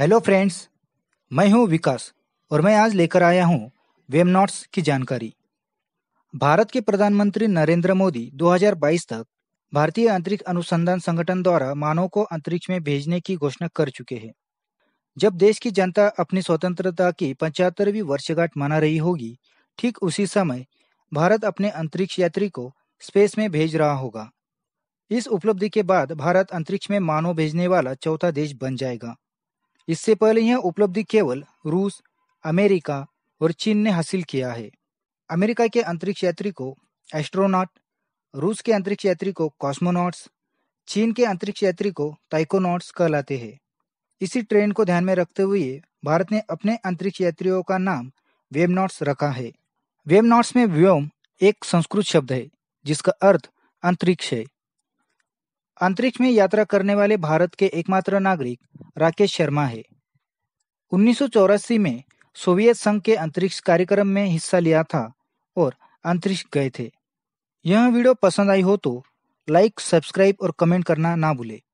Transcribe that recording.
hello friends मैं हूं विकास और मैं आज लेकर आया हूं वेबनॉट्स की जानकारी भारत के प्रधानमंत्री नरेंद्र मोदी 2022 तक भारतीय अंतरिक्ष अनुसंधान संगठन द्वारा मानव को अंतरिक्ष में भेजने की घोषणा कर चुके हैं जब देश की जनता अपनी स्वतंत्रता की पचहत्तरवीं वर्षगांठ मना रही होगी ठीक उसी समय भारत अपने अंतरिक्ष यात्री को स्पेस में भेज रहा होगा इस उपलब्धि के बाद भारत अंतरिक्ष में मानव भेजने वाला चौथा देश बन जाएगा इससे पहले यह उपलब्धि केवल रूस अमेरिका और चीन ने हासिल किया है अमेरिका के अंतरिक्ष यात्री को एस्ट्रोनॉट रूस के अंतरिक्ष यात्री को कॉस्मोनॉट्स चीन के अंतरिक्ष यात्री को ताइकोनॉट्स कहलाते हैं इसी ट्रेंड को ध्यान में रखते हुए भारत ने अपने अंतरिक्ष यात्रियों का नाम वेबनॉट्स रखा है वेबनॉट्स में व्योम एक संस्कृत शब्द है जिसका अर्थ अंतरिक्ष है अंतरिक्ष में यात्रा करने वाले भारत के एकमात्र नागरिक राकेश शर्मा है उन्नीस में सोवियत संघ के अंतरिक्ष कार्यक्रम में हिस्सा लिया था और अंतरिक्ष गए थे यह वीडियो पसंद आई हो तो लाइक सब्सक्राइब और कमेंट करना ना भूले